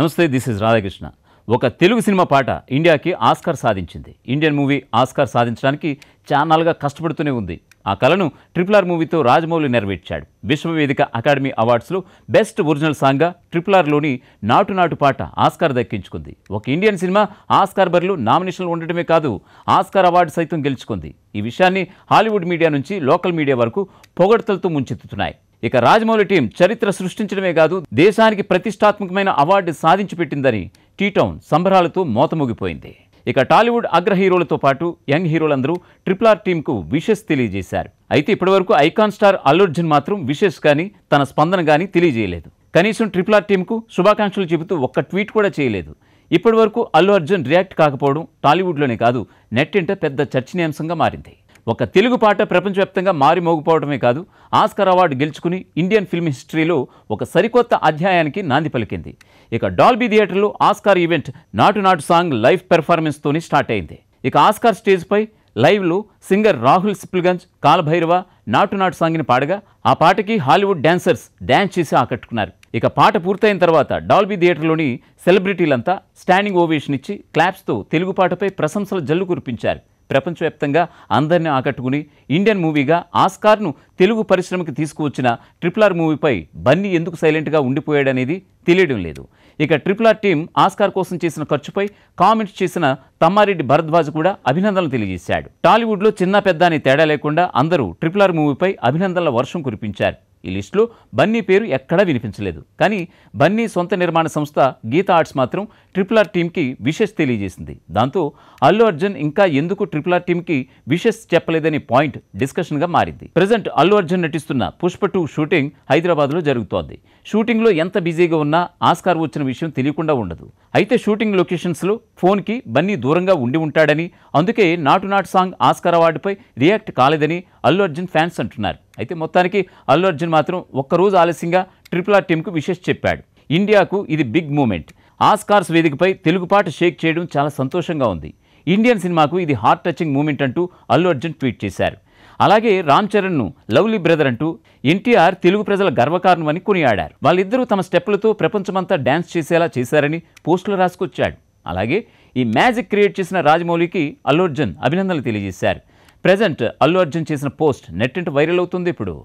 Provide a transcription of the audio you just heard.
నమస్తే this is Radhakrishna ఒక Telugu cinema పాట ఇండియాకి ఆస్కార్ సాధించింది ఇండియన్ మూవీ ఆస్కార్ సాధించడానికి చాలాగా కష్టపడుతూనే ఉంది ఆ కళను ట్రిపుల్ ఆర్ మూవీతో రాజమౌళి నెరవేర్చాడు విశ్వవేదిక అకాడమీ అవార్డ్స్లో బెస్ట్ ఒరిజినల్ సాంగ్గా ట్రిపుల్ ఆర్లోని నాటు నాటు పాట ఆస్కార్ దక్కించుకుంది ఒక ఇండియన్ సినిమా ఆస్కార్ బరిలో నామినేషన్లు ఉండటమే కాదు ఆస్కార్ అవార్డు సైతం గెలుచుకుంది ఈ విషయాన్ని హాలీవుడ్ మీడియా నుంచి లోకల్ మీడియా వరకు పొగడ్తలతో ముంచెత్తుతున్నాయి ఇక రాజమౌళి టీం చరిత్ర సృష్టించడమే కాదు దేశానికి ప్రతిష్టాత్మకమైన అవార్డు సాధించి పెట్టిందని టీటౌన్ సంబరాలతో మోతమోగిపోయింది ఇక టాలీవుడ్ అగ్ర హీరోలతో పాటు యంగ్ హీరోలందరూ ట్రిపుల్ ఆర్ టీంకు విషెస్ తెలియజేశారు అయితే ఇప్పటివరకు ఐకాన్ స్టార్ అల్లుర్జున్ మాత్రం విషెస్ కానీ తన స్పందన కానీ తెలియజేయలేదు కనీసం ట్రిపుల్ ఆర్ టీంకు శుభాకాంక్షలు చెబుతూ ఒక్క ట్వీట్ కూడా చేయలేదు ఇప్పటివరకు అల్లు అర్జున్ రియాక్ట్ కాకపోవడం టాలీవుడ్లోనే కాదు నెట్టింట పెద్ద చర్చనీయాంశంగా మారింది ఒక తెలుగు పాట ప్రపంచవ్యాప్తంగా మారిమోగిపోవడమే కాదు ఆస్కర్ అవార్డు గెలుచుకుని ఇండియన్ ఫిల్మ్ హిస్టరీలో ఒక సరికొత్త అధ్యాయానికి నాంది పలికింది ఇక డాల్బీ థియేటర్లో ఆస్కార్ ఈవెంట్ నాటు నాటు సాంగ్ లైవ్ పెర్ఫార్మెన్స్తోనే స్టార్ట్ అయింది ఇక ఆస్కార్ స్టేజ్పై లైవ్లో సింగర్ రాహుల్ సిప్లిగంజ్ కాలభైరవ నాటు నాటు సాంగ్ని పాడగా ఆ పాటకి హాలీవుడ్ డ్యాన్సర్స్ డ్యాన్స్ చేసి ఆకట్టుకున్నారు ఇక పాట పూర్తయిన తర్వాత డాల్బీ థియేటర్లోని సెలబ్రిటీలంతా స్టాండింగ్ ఓవేషన్ ఇచ్చి క్లాప్స్తో తెలుగు పాటపై ప్రశంసలు జల్లు కురిపించారు ప్రపంచవ్యాప్తంగా అందరినీ ఆకట్టుకుని ఇండియన్ మూవీగా ఆస్కార్ను తెలుగు పరిశ్రమకి తీసుకువచ్చిన ట్రిపులార్ మూవీపై బన్నీ ఎందుకు సైలెంట్గా ఉండిపోయాడనేది తెలియడం లేదు ఇక ట్రిపుల్ ఆర్ టీం ఆస్కార్ కోసం చేసిన ఖర్చుపై కామెంట్స్ చేసిన తమ్మారెడ్డి భరద్వాజ్ కూడా అభినందనలు తెలియజేశాడు టాలీవుడ్లో చిన్న పెద్ద అని తేడా లేకుండా అందరూ ట్రిపులార్ మూవీపై అభినందనల వర్షం కురిపించారు ఈ లిస్టులో బన్నీ పేరు ఎక్కడా వినిపించలేదు కానీ బన్నీ సొంత నిర్మాణ సంస్థ గీతా ఆర్ట్స్ మాత్రం ట్రిపుల్ ఆర్ టీమ్కి విషెస్ తెలియజేసింది దాంతో అల్లు అర్జున్ ఇంకా ఎందుకు ట్రిపుల్ ఆర్ టీమ్కి విషెస్ చెప్పలేదనే పాయింట్ డిస్కషన్గా మారింది ప్రజెంట్ అల్లు అర్జున్ నటిస్తున్న పుష్ప టూ షూటింగ్ హైదరాబాద్లో జరుగుతోంది షూటింగ్లో ఎంత బిజీగా ఉన్నా ఆస్కార్ వచ్చిన విషయం తెలియకుండా ఉండదు అయితే షూటింగ్ లొకేషన్స్లో ఫోన్కి బన్నీ దూరంగా ఉండి ఉంటాడని అందుకే నాటు నాటు సాంగ్ ఆస్కార్ అవార్డుపై రియాక్ట్ కాలేదని అల్లు అర్జున్ ఫ్యాన్స్ అంటున్నారు అయితే మొత్తానికి అల్లు అర్జున్ మాత్రం ఒక్కరోజు ఆలస్యంగా ట్రిపుల్ ఆర్ టీంకు విషెస్ చెప్పాడు ఇండియాకు ఇది బిగ్ మూమెంట్ ఆస్కార్స్ వేదికపై తెలుగుపాటు షేక్ చేయడం చాలా సంతోషంగా ఉంది ఇండియన్ సినిమాకు ఇది హార్ట్ టచింగ్ మూమెంట్ అంటూ అల్లు అర్జున్ ట్వీట్ చేశారు అలాగే రామ్ చరణ్ను లవ్లీ బ్రదర్ అంటూ ఎన్టీఆర్ తెలుగు ప్రజల గర్వకారణం అని కొనియాడారు వాళ్ళిద్దరూ తమ స్టెప్పులతో ప్రపంచమంతా డ్యాన్స్ చేసేలా చేశారని పోస్టులు రాసుకొచ్చాడు అలాగే ఈ మ్యాజిక్ క్రియేట్ చేసిన రాజమౌళికి అల్లు అర్జున్ అభినందనలు తెలియజేశారు ప్రజెంట్ అల్లు అర్జున్ చేసిన పోస్ట్ నెట్టింటి వైరల్ అవుతుంది ఇప్పుడు